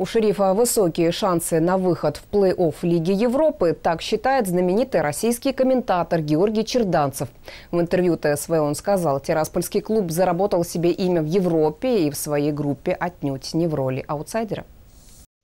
У шерифа высокие шансы на выход в плей-офф Лиги Европы, так считает знаменитый российский комментатор Георгий Черданцев. В интервью ТСВ он сказал, терраспольский клуб заработал себе имя в Европе и в своей группе отнюдь не в роли аутсайдера.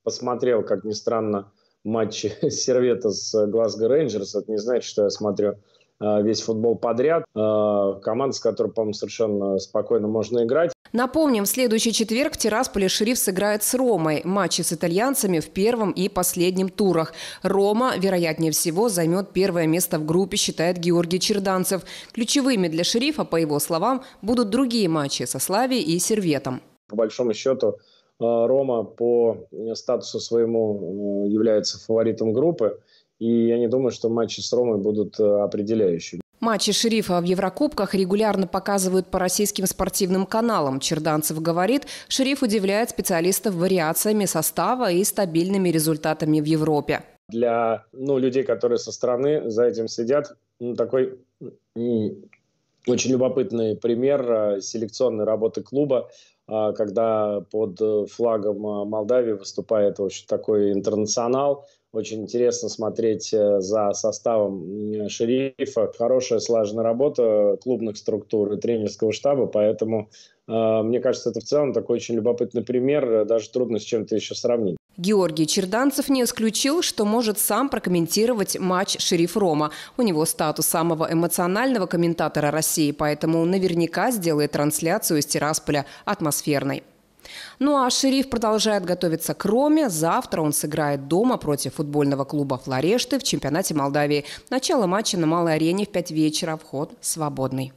Посмотрел, как ни странно, матчи Сервета с Глазго Рейнджерс. Это не значит, что я смотрю а, весь футбол подряд. А, команда, с которой, по-моему, совершенно спокойно можно играть. Напомним, в следующий четверг в Тирасполе шериф сыграет с Ромой. Матчи с итальянцами в первом и последнем турах. Рома, вероятнее всего, займет первое место в группе, считает Георгий Черданцев. Ключевыми для шерифа, по его словам, будут другие матчи со Славией и Серветом. По большому счету, э, Рома по статусу своему э, является фаворитом группы. И я не думаю, что матчи с Ромой будут э, определяющими. Матчи «Шерифа» в Еврокубках регулярно показывают по российским спортивным каналам. Черданцев говорит, «Шериф» удивляет специалистов вариациями состава и стабильными результатами в Европе. Для ну, людей, которые со стороны за этим сидят, ну, такой очень любопытный пример э, селекционной работы клуба, а, когда под э, флагом э, Молдавии выступает в такой интернационал. Очень интересно смотреть за составом шерифа. Хорошая слаженная работа клубных структур и тренерского штаба, поэтому мне кажется, это в целом такой очень любопытный пример, даже трудно с чем-то еще сравнить. Георгий Черданцев не исключил, что может сам прокомментировать матч «Шериф Рома». У него статус самого эмоционального комментатора России, поэтому наверняка сделает трансляцию из Тирасполя атмосферной. Ну а «Шериф» продолжает готовиться к «Роме». Завтра он сыграет дома против футбольного клуба «Флорешты» в чемпионате Молдавии. Начало матча на Малой арене в 5 вечера. Вход свободный.